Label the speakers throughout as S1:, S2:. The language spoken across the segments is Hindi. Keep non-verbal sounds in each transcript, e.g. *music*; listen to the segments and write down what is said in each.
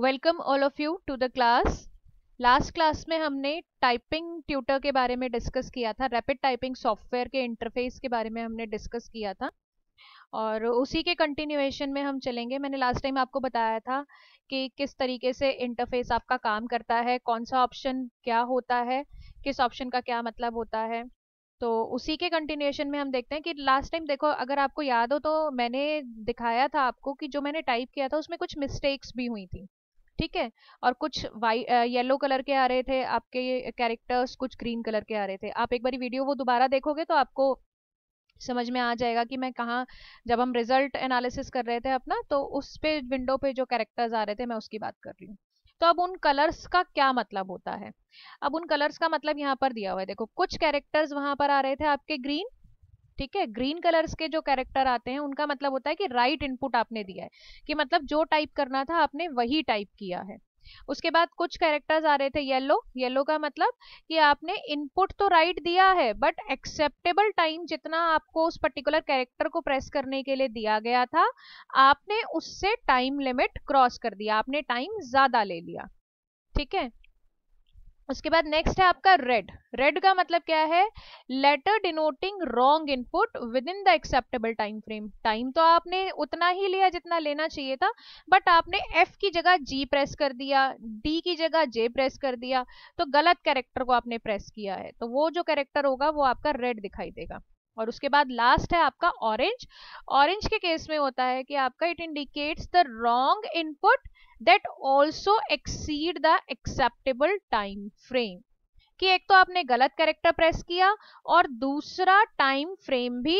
S1: welcome all of you to the class last class में हमने टाइपिंग ट्यूटर के बारे में डिस्कस किया था रैपिड टाइपिंग सॉफ्टवेयर के इंटरफेस के बारे में हमने डिस्कस किया था और उसी के कंटिन्यूएशन में हम चलेंगे मैंने लास्ट टाइम आपको बताया था कि किस तरीके से इंटरफेस आपका काम करता है कौन सा ऑप्शन क्या होता है किस ऑप्शन का क्या मतलब होता है तो उसी के कंटिन्यूएशन में हम देखते हैं कि लास्ट टाइम देखो अगर आपको याद हो तो मैंने दिखाया था आपको कि जो मैंने टाइप किया था उसमें कुछ मिस्टेक्स भी हुई थी ठीक है और कुछ वाई येलो कलर के आ रहे थे आपके कैरेक्टर्स कुछ ग्रीन कलर के आ रहे थे आप एक बार वीडियो वो दोबारा देखोगे तो आपको समझ में आ जाएगा कि मैं कहाँ जब हम रिजल्ट एनालिसिस कर रहे थे अपना तो उस पे विंडो पे जो कैरेक्टर्स आ रहे थे मैं उसकी बात कर रही हूँ तो अब उन कलर्स का क्या मतलब होता है अब उन कलर्स का मतलब यहाँ पर दिया हुआ है देखो कुछ कैरेक्टर्स वहां पर आ रहे थे आपके ग्रीन ठीक है ग्रीन कलर्स के जो कैरेक्टर आते हैं उनका मतलब होता है कि राइट right इनपुट आपने दिया है कि मतलब जो टाइप करना था आपने वही टाइप किया है उसके बाद कुछ कैरेक्टर्स आ रहे थे येलो येलो का मतलब कि आपने इनपुट तो राइट right दिया है बट एक्सेप्टेबल टाइम जितना आपको उस पर्टिकुलर कैरेक्टर को प्रेस करने के लिए दिया गया था आपने उससे टाइम लिमिट क्रॉस कर दिया आपने टाइम ज्यादा ले लिया ठीक है उसके बाद नेक्स्ट है आपका रेड रेड का मतलब क्या है letter denoting wrong input within the acceptable time frame time तो आपने उतना ही लिया जितना लेना चाहिए था बट आपने एफ की जगह जी प्रेस कर दिया डी की जगह जे प्रेस कर दिया तो गलत कैरेक्टर को आपने प्रेस किया है तो वो जो कैरेक्टर होगा वो आपका रेड दिखाई देगा और उसके बाद लास्ट है आपका ऑरेंज ऑरेंज के केस में होता है कि आपका it indicates the wrong input that also exceed the acceptable time frame कि एक तो आपने गलत करेक्टर प्रेस किया और दूसरा टाइम फ्रेम भी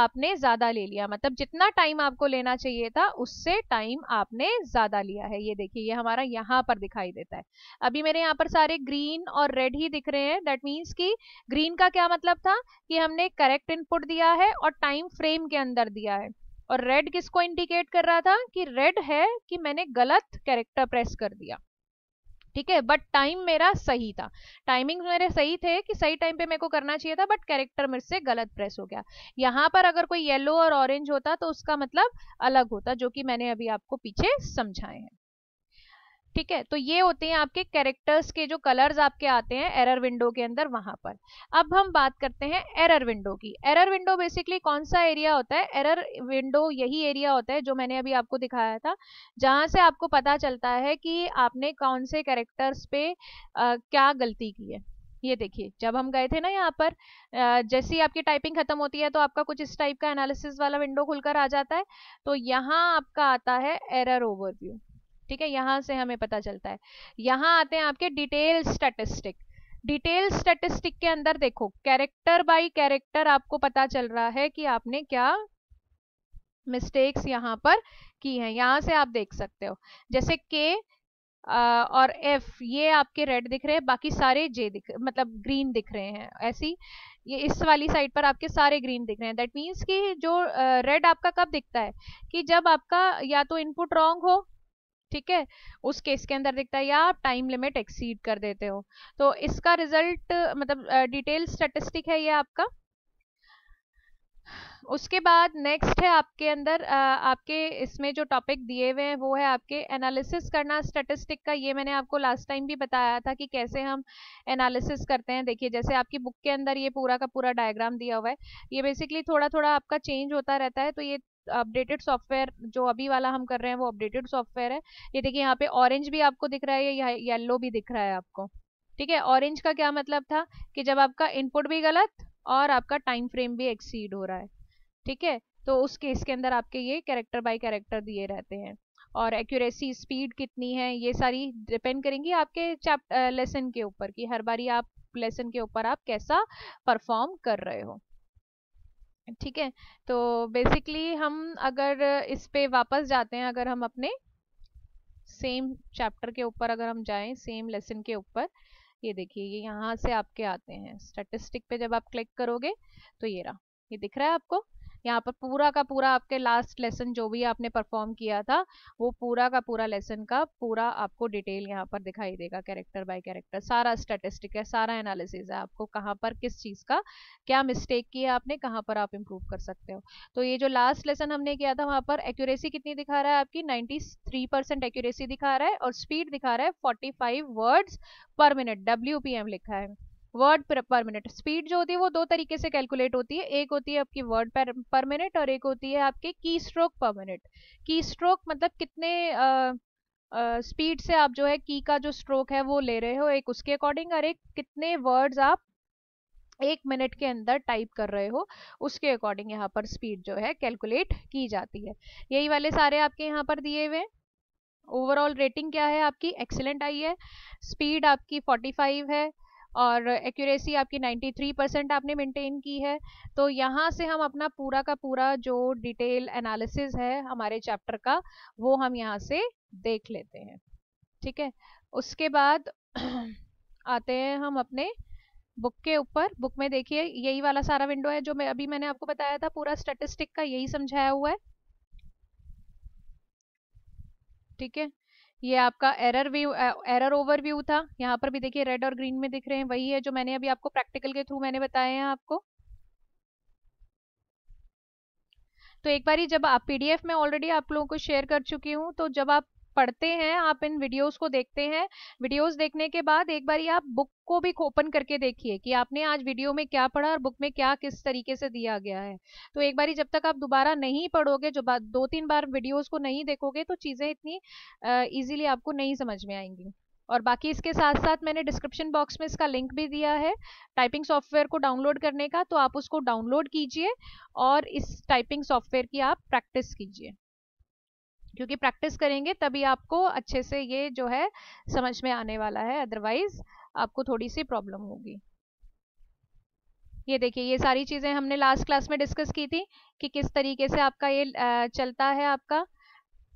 S1: आपने ज्यादा ले लिया मतलब जितना टाइम आपको लेना चाहिए था उससे टाइम आपने ज्यादा लिया है ये देखिए ये हमारा यहाँ पर दिखाई देता है अभी मेरे यहाँ पर सारे ग्रीन और रेड ही दिख रहे हैं दैट मीन्स कि ग्रीन का क्या मतलब था कि हमने करेक्ट इनपुट दिया है और टाइम फ्रेम के अंदर दिया है और रेड किसको इंडिकेट कर रहा था कि रेड है कि मैंने गलत कैरेक्टर प्रेस कर दिया ठीक है बट टाइम मेरा सही था टाइमिंग मेरे सही थे कि सही टाइम पे मेरे को करना चाहिए था बट कैरेक्टर मेरे से गलत प्रेस हो गया यहाँ पर अगर कोई येलो और ऑरेंज होता तो उसका मतलब अलग होता जो कि मैंने अभी आपको पीछे समझाए हैं ठीक है तो ये होते हैं आपके कैरेक्टर्स के जो कलर्स आपके आते हैं एरर विंडो के अंदर वहां पर अब हम बात करते हैं एरर विंडो की एरर विंडो बेसिकली कौन सा एरिया होता है एरर विंडो यही एरिया होता है जो मैंने अभी आपको दिखाया था जहां से आपको पता चलता है कि आपने कौन से कैरेक्टर्स पे आ, क्या गलती की है ये देखिए जब हम गए थे ना यहाँ पर जैसे ही आपकी टाइपिंग खत्म होती है तो आपका कुछ इस टाइप का एनालिसिस वाला विंडो खुलकर आ जाता है तो यहाँ आपका आता है एरर ओवरव्यू ठीक है यहां से हमें पता चलता है यहाँ आते हैं आपके डिटेल स्टेटिस्टिक डिटेल स्टेटिस्टिक के अंदर देखो कैरेक्टर बाय कैरेक्टर आपको पता चल रहा है कि आपने क्या मिस्टेक्स यहाँ पर की हैं यहाँ से आप देख सकते हो जैसे के और एफ ये आपके रेड दिख रहे हैं बाकी सारे जे दिख मतलब ग्रीन दिख रहे हैं ऐसी ये इस वाली साइड पर आपके सारे ग्रीन दिख रहे हैं दैट मीन्स कि जो रेड आपका कब दिखता है कि जब आपका या तो इनपुट रॉन्ग हो ठीक है उस केस के अंदर दिखता है या आप टाइम लिमिट एक्सीड कर देते हो तो इसका रिजल्ट मतलब डिटेल स्टेटिस्टिक है ये आपका उसके बाद नेक्स्ट है आपके अंदर आ, आपके इसमें जो टॉपिक दिए हुए हैं वो है आपके एनालिसिस करना स्टेटिस्टिक का ये मैंने आपको लास्ट टाइम भी बताया था कि कैसे हम एनालिसिस करते हैं देखिए जैसे आपकी बुक के अंदर ये पूरा का पूरा डायग्राम दिया हुआ है ये बेसिकली थोड़ा थोड़ा आपका चेंज होता रहता है तो ये अपडेटेड सॉफ्टवेयर जो अभी वाला हम कर रहे हैं वो अपडेटेड सॉफ्टवेयर है ये देखिए यहाँ पे ऑरेंज भी आपको दिख रहा है या येल्लो भी दिख रहा है आपको ठीक है ऑरेंज का क्या मतलब था कि जब आपका इनपुट भी गलत और आपका टाइम फ्रेम भी एक्सीड हो रहा है ठीक है तो उस केस के अंदर आपके ये कैरेक्टर बाय कैरेक्टर दिए रहते हैं और एक्यूरेसी स्पीड कितनी है ये सारी डिपेंड करेंगी आपके चैप्टर लेसन के ऊपर कि हर बारी आप लेसन के ऊपर आप कैसा परफॉर्म कर रहे हो ठीक है तो बेसिकली हम अगर इस पे वापस जाते हैं अगर हम अपने सेम चैप्टर के ऊपर अगर हम जाएं सेम लेसन के ऊपर ये देखिए ये यहाँ से आपके आते हैं स्टेटिस्टिक पे जब आप क्लिक करोगे तो ये रहा ये दिख रहा है आपको यहाँ पर पूरा का पूरा आपके लास्ट लेसन जो भी आपने परफॉर्म किया था वो पूरा का पूरा लेसन का पूरा आपको डिटेल यहाँ पर दिखाई देगा कैरेक्टर बाय कैरेक्टर सारा स्टेटिस्टिक है सारा एनालिसिस है आपको कहाँ पर किस चीज़ का क्या मिस्टेक किया है आपने कहाँ पर आप इम्प्रूव कर सकते हो तो ये जो लास्ट लेसन हमने किया था वहाँ पर एक्यूरेसी कितनी दिखा रहा है आपकी नाइन्टी थ्री परसेंट एक्यूरेसी दिखा रहा है और स्पीड दिखा रहा है forty five words per minute W लिखा है वर्ड पर मिनट स्पीड जो होती है वो दो तरीके से कैलकुलेट होती है एक होती है आपकी वर्ड पर मिनट और एक होती है आपके की स्ट्रोक पर मिनट की स्ट्रोक मतलब कितने स्पीड से आप जो है की का जो स्ट्रोक है वो ले रहे हो एक उसके अकॉर्डिंग और एक कितने वर्ड्स आप एक मिनट के अंदर टाइप कर रहे हो उसके अकॉर्डिंग यहाँ पर स्पीड जो है कैलकुलेट की जाती है यही वाले सारे आपके यहाँ पर दिए हुए ओवरऑल रेटिंग क्या है आपकी एक्सेलेंट आई है स्पीड आपकी 45 है और एक्यूरेसी आपकी 93 परसेंट आपने मेंटेन की है तो यहाँ से हम अपना पूरा का पूरा जो डिटेल एनालिसिस है हमारे चैप्टर का वो हम यहाँ से देख लेते हैं ठीक है उसके बाद *clears throat* आते हैं हम अपने बुक के ऊपर बुक में देखिए यही वाला सारा विंडो है जो मैं अभी मैंने आपको बताया था पूरा स्टेटिस्टिक का यही समझाया हुआ है ठीक है ये आपका एरर व्यू एरर ओवरव्यू था यहाँ पर भी देखिए रेड और ग्रीन में दिख रहे हैं वही है जो मैंने अभी आपको प्रैक्टिकल के थ्रू मैंने बताए हैं आपको तो एक बार जब आप पीडीएफ में ऑलरेडी आप लोगों को शेयर कर चुकी हूँ तो जब आप पढ़ते हैं आप इन वीडियोस को देखते हैं वीडियोस देखने के बाद एक बार आप बुक को भी ओपन करके देखिए कि आपने आज वीडियो में क्या पढ़ा और बुक में क्या किस तरीके से दिया गया है तो एक बार जब तक आप दोबारा नहीं पढ़ोगे जो दो तीन बार वीडियोज को नहीं देखोगे तो चीज़ें इतनी ईजिली आपको नहीं समझ में आएंगी और बाकी इसके साथ साथ मैंने डिस्क्रिप्शन बॉक्स में इसका लिंक भी दिया है टाइपिंग सॉफ्टवेयर को डाउनलोड करने का तो आप उसको डाउनलोड कीजिए और इस टाइपिंग सॉफ्टवेयर की आप प्रैक्टिस कीजिए क्योंकि प्रैक्टिस करेंगे तभी आपको अच्छे से ये जो है समझ में आने वाला है अदरवाइज आपको थोड़ी सी प्रॉब्लम होगी ये देखिए ये सारी चीज़ें हमने लास्ट क्लास में डिस्कस की थी कि किस तरीके से आपका ये चलता है आपका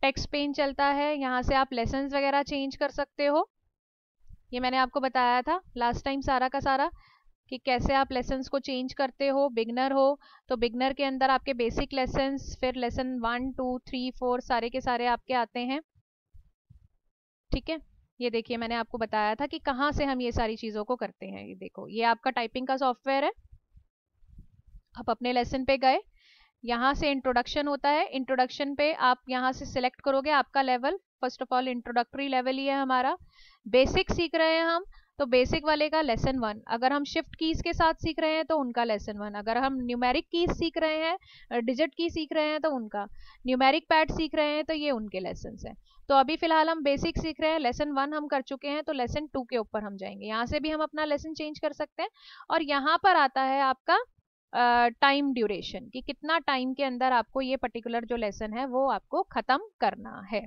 S1: टेक्स्ट पेन चलता है यहाँ से आप लेसन वगैरह चेंज कर सकते हो ये मैंने आपको बताया था लास्ट टाइम सारा का सारा कि कैसे आप लेसन्स को चेंज करते हो बिगनर हो तो बिगनर के अंदर आपके बेसिक लेसन्स फिर lesson one two three four सारे के सारे आपके आते हैं ठीक है ये देखिए मैंने आपको बताया था कि कहाँ से हम ये सारी चीज़ों को करते हैं ये देखो ये आपका टाइपिंग का सॉफ्टवेयर है आप अपने लेसन पे गए यहाँ से इंट्रोडक्शन होता है इंट्रोडक्शन पे आप यहाँ से सिलेक्ट करोगे आपका level first of all introductory level ही है हमारा बेसिक सीख रहे हैं हम तो बेसिक वाले का लेसन वन अगर हम शिफ्ट कीज के साथ सीख रहे हैं तो उनका लेसन वन अगर हम न्यूमेरिक कीज सीख रहे हैं डिजिट की सीख रहे हैं तो उनका न्यूमेरिक पैड सीख रहे हैं तो ये उनके लेसन है तो अभी फिलहाल हम बेसिक सीख रहे हैं लेसन वन हम कर चुके हैं तो लेसन टू के ऊपर हम जाएंगे यहाँ से भी हम अपना लेसन चेंज कर सकते हैं और यहाँ पर आता है आपका टाइम uh, ड्यूरेशन कि कितना टाइम के अंदर आपको ये पर्टिकुलर जो लेसन है वो आपको ख़त्म करना है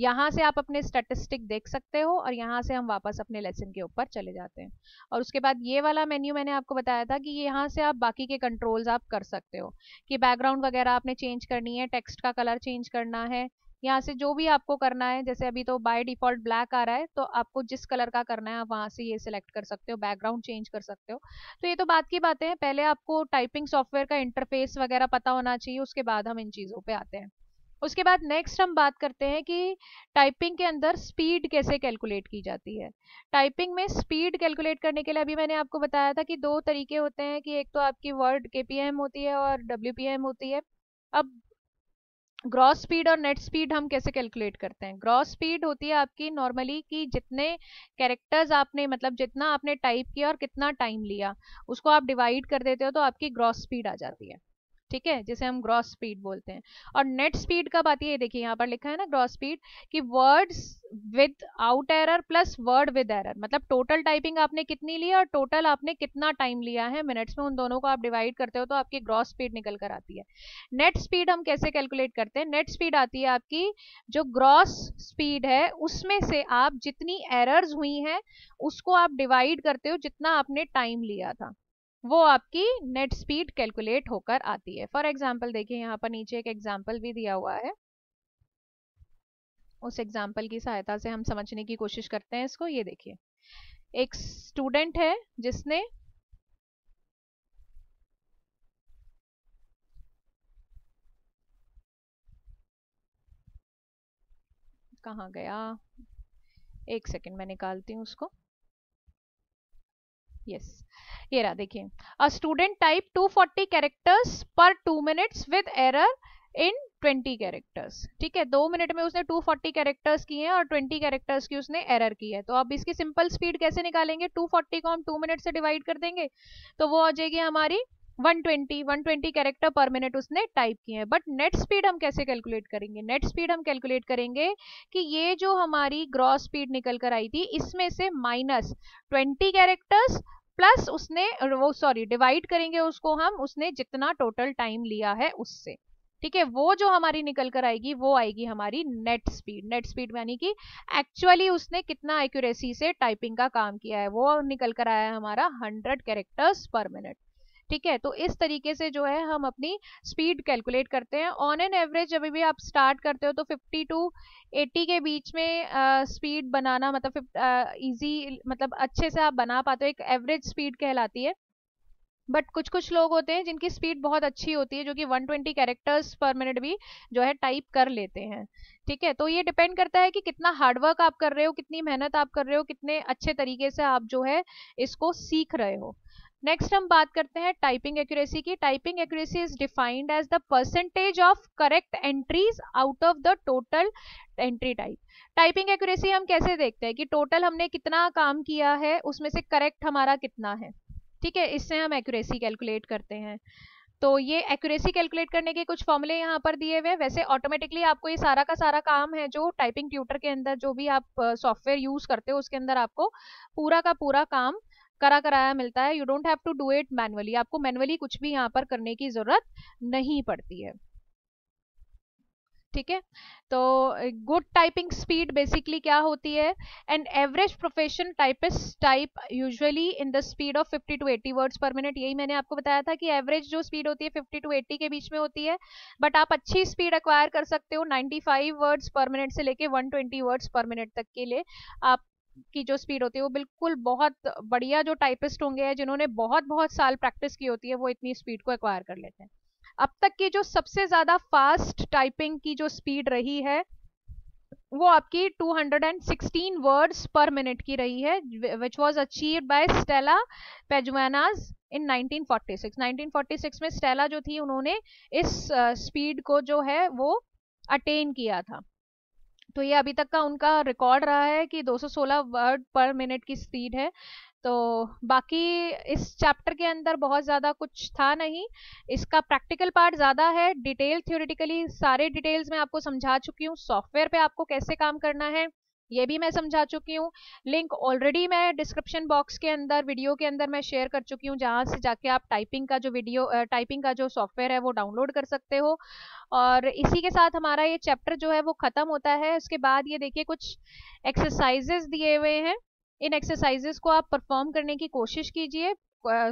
S1: यहाँ से आप अपने स्टेटिस्टिक देख सकते हो और यहाँ से हम वापस अपने लेसन के ऊपर चले जाते हैं और उसके बाद ये वाला मेन्यू मैंने आपको बताया था कि यहाँ से आप बाकी के कंट्रोल्स आप कर सकते हो कि बैकग्राउंड वगैरह आपने चेंज करनी है टेक्स्ट का कलर चेंज करना है यहाँ से जो भी आपको करना है जैसे अभी तो बाय डिफॉल्ट ब्लैक आ रहा है तो आपको जिस कलर का करना है आप वहाँ से ये सिलेक्ट कर सकते हो बैकग्राउंड चेंज कर सकते हो तो ये तो बात की बातें हैं पहले आपको टाइपिंग सॉफ्टवेयर का इंटरफेस वगैरह पता होना चाहिए उसके बाद हम इन चीज़ों पर आते हैं उसके बाद नेक्स्ट हम बात करते हैं कि टाइपिंग के अंदर स्पीड कैसे कैलकुलेट की जाती है टाइपिंग में स्पीड कैलकुलेट करने के लिए अभी मैंने आपको बताया था कि दो तरीके होते हैं कि एक तो आपकी वर्ड के होती है और डब्ल्यू होती है अब ग्रॉस स्पीड और नेट स्पीड हम कैसे कैलकुलेट करते हैं ग्रॉस स्पीड होती है आपकी नॉर्मली कि जितने कैरेक्टर्स आपने मतलब जितना आपने टाइप किया और कितना टाइम लिया उसको आप डिवाइड कर देते हो तो आपकी ग्रॉस स्पीड आ जाती है ठीक है जिसे हम ग्रॉस स्पीड बोलते हैं और नेट स्पीड कब आती है देखिए यहाँ पर लिखा है ना ग्रॉस स्पीड कि words without error plus word with error मतलब टोटल टाइपिंग आपने कितनी ली और टोटल आपने कितना टाइम लिया है मिनट्स में उन दोनों को आप डिवाइड करते हो तो आपकी ग्रॉस स्पीड निकल कर आती है नेट स्पीड हम कैसे कैलकुलेट करते हैं नेट स्पीड आती है आपकी जो ग्रॉस स्पीड है उसमें से आप जितनी एरर्स हुई हैं उसको आप डिवाइड करते हो जितना आपने टाइम लिया था वो आपकी नेट स्पीड कैलकुलेट होकर आती है फॉर एग्जाम्पल देखिए यहाँ पर नीचे एक एग्जाम्पल भी दिया हुआ है उस एग्जाम्पल की सहायता से हम समझने की कोशिश करते हैं इसको ये देखिए एक स्टूडेंट है जिसने कहा गया एक सेकेंड मैं निकालती हूँ उसको यस ये रहा देखिए a student type 240 forty characters per two minutes with error in 20 characters ठीक है दो मिनट में उसने 240 फोर्टी कैरेक्टर्स किए हैं और 20 कैरेक्टर्स की उसने एरर की है तो अब इसकी सिंपल स्पीड कैसे निकालेंगे 240 को हम टू मिनट से डिवाइड कर देंगे तो वो आ जाएगी हमारी 120 120 कैरेक्टर पर मिनट उसने टाइप किए हैं बट नेट स्पीड हम कैसे कैलकुलेट करेंगे नेट स्पीड हम कैलकुलेट करेंगे कि ये जो हमारी ग्रॉस स्पीड निकल कर आई थी इसमें से माइनस 20 कैरेक्टर्स प्लस उसने वो सॉरी डिवाइड करेंगे उसको हम उसने जितना टोटल टाइम लिया है उससे ठीक है वो जो हमारी निकल कर आएगी वो आएगी हमारी नेट स्पीड नेट स्पीड यानी कि एक्चुअली उसने कितना एक्यूरेसी से टाइपिंग का काम किया है वो निकल कर आया है हमारा 100 कैरेक्टर्स पर मिनट ठीक है तो इस तरीके से जो है हम अपनी स्पीड कैलकुलेट करते हैं ऑन एन एवरेज जब भी आप स्टार्ट करते हो तो 50 टू 80 के बीच में स्पीड uh, बनाना मतलब ईजी uh, मतलब अच्छे से आप बना पाते हो एक एवरेज स्पीड कहलाती है बट कुछ कुछ लोग होते हैं जिनकी स्पीड बहुत अच्छी होती है जो कि 120 कैरेक्टर्स पर मिनट भी जो है टाइप कर लेते हैं ठीक है तो ये डिपेंड करता है कि कितना हार्डवर्क आप कर रहे हो कितनी मेहनत आप कर रहे हो कितने अच्छे तरीके से आप जो है इसको सीख रहे हो नेक्स्ट हम बात करते हैं टाइपिंग एक्यूरेसी की typing accuracy is defined as the percentage of correct entries out of the total entry type typing accuracy हम कैसे देखते हैं कि टोटल हमने कितना काम किया है उसमें से करेक्ट हमारा कितना है ठीक है इससे हम एक्यूरेसी कैलकुलेट करते हैं तो ये एक्यूरेसी कैलकुलेट करने के कुछ फॉर्मूले यहाँ पर दिए हुए हैं वैसे ऑटोमेटिकली आपको ये सारा का सारा काम है जो टाइपिंग ट्यूटर के अंदर जो भी आप सॉफ्टवेयर यूज करते हो उसके अंदर आपको पूरा का पूरा काम करा कराया मिलता है you don't have to do it manually आपको मैनुअली कुछ भी यहाँ पर करने की जरूरत नहीं पड़ती है ठीक है तो गुड टाइपिंग स्पीड बेसिकली क्या होती है and average profession typist type usually in the speed of 50 to 80 words per minute यही मैंने आपको बताया था कि एवरेज जो स्पीड होती है 50 टू 80 के बीच में होती है बट आप अच्छी स्पीड अक्वायर कर सकते हो 95 वर्ड्स पर मिनट से लेके 120 वर्ड्स पर मिनट तक के लिए आप की जो स्पीड होती है वो बिल्कुल बहुत बढ़िया जो टाइपिस्ट होंगे जिन्होंने बहुत बहुत साल प्रैक्टिस की होती है वो इतनी स्पीड को एक्वायर कर लेते हैं अब तक की जो सबसे ज्यादा फास्ट टाइपिंग की जो स्पीड रही है वो आपकी 216 वर्ड्स पर मिनट की रही है which was achieve by Stella Pajunas in 1946 1946 में स्टेला जो थी उन्होंने इस स्पीड uh, को जो है वो अटेन किया था तो ये अभी तक का उनका रिकॉर्ड रहा है कि 216 वर्ड पर मिनट की स्पीड है तो बाकी इस चैप्टर के अंदर बहुत ज़्यादा कुछ था नहीं इसका प्रैक्टिकल पार्ट ज़्यादा है डिटेल थ्योरेटिकली सारे डिटेल्स मैं आपको समझा चुकी हूँ सॉफ्टवेयर पे आपको कैसे काम करना है ये भी मैं समझा चुकी हूँ लिंक ऑलरेडी मैं डिस्क्रिप्शन बॉक्स के अंदर वीडियो के अंदर मैं शेयर कर चुकी हूँ जहाँ से जाके आप टाइपिंग का जो वीडियो टाइपिंग का जो सॉफ्टवेयर है वो डाउनलोड कर सकते हो और इसी के साथ हमारा ये चैप्टर जो है वो ख़त्म होता है उसके बाद ये देखिए कुछ एक्सरसाइजेस दिए हुए हैं इन एक्सरसाइजेस को आप परफॉर्म करने की कोशिश कीजिए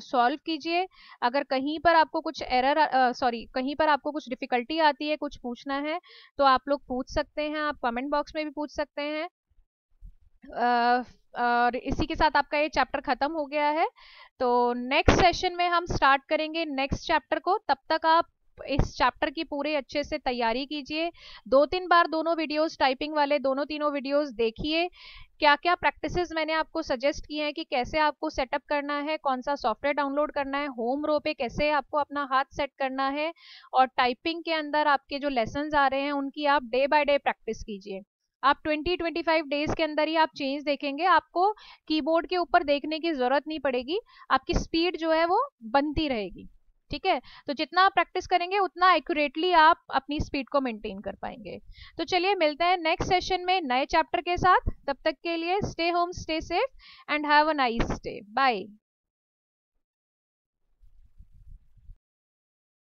S1: सॉल्व कीजिए अगर कहीं पर आपको कुछ एरर सॉरी कहीं पर आपको कुछ डिफिकल्टी आती है कुछ पूछना है तो आप लोग पूछ सकते हैं आप कमेंट बॉक्स में भी पूछ सकते हैं और इसी के साथ आपका ये चैप्टर खत्म हो गया है तो नेक्स्ट सेशन में हम स्टार्ट करेंगे नेक्स्ट चैप्टर को तब तक आप इस चैप्टर की पूरे अच्छे से तैयारी कीजिए दो तीन बार दोनों वीडियोस टाइपिंग वाले दोनों तीनों वीडियोस देखिए क्या क्या प्रैक्टिसेस मैंने आपको सजेस्ट किए हैं कि कैसे आपको सेटअप करना है कौन सा सॉफ्टवेयर डाउनलोड करना है होम रो पे कैसे आपको अपना हाथ सेट करना है और टाइपिंग के अंदर आपके जो लेसन आ रहे हैं उनकी आप डे बाय डे प्रैक्टिस कीजिए आप 20-25 डेज के अंदर ही आप चेंज देखेंगे आपको कीबोर्ड के ऊपर देखने की जरूरत नहीं पड़ेगी आपकी स्पीड जो है वो बनती रहेगी ठीक है तो जितना आप प्रैक्टिस करेंगे उतना एक्यूरेटली आप अपनी स्पीड को मेंटेन कर पाएंगे तो चलिए मिलते हैं नेक्स्ट सेशन में नए चैप्टर के साथ तब तक के लिए stay home stay safe and have a nice stay bye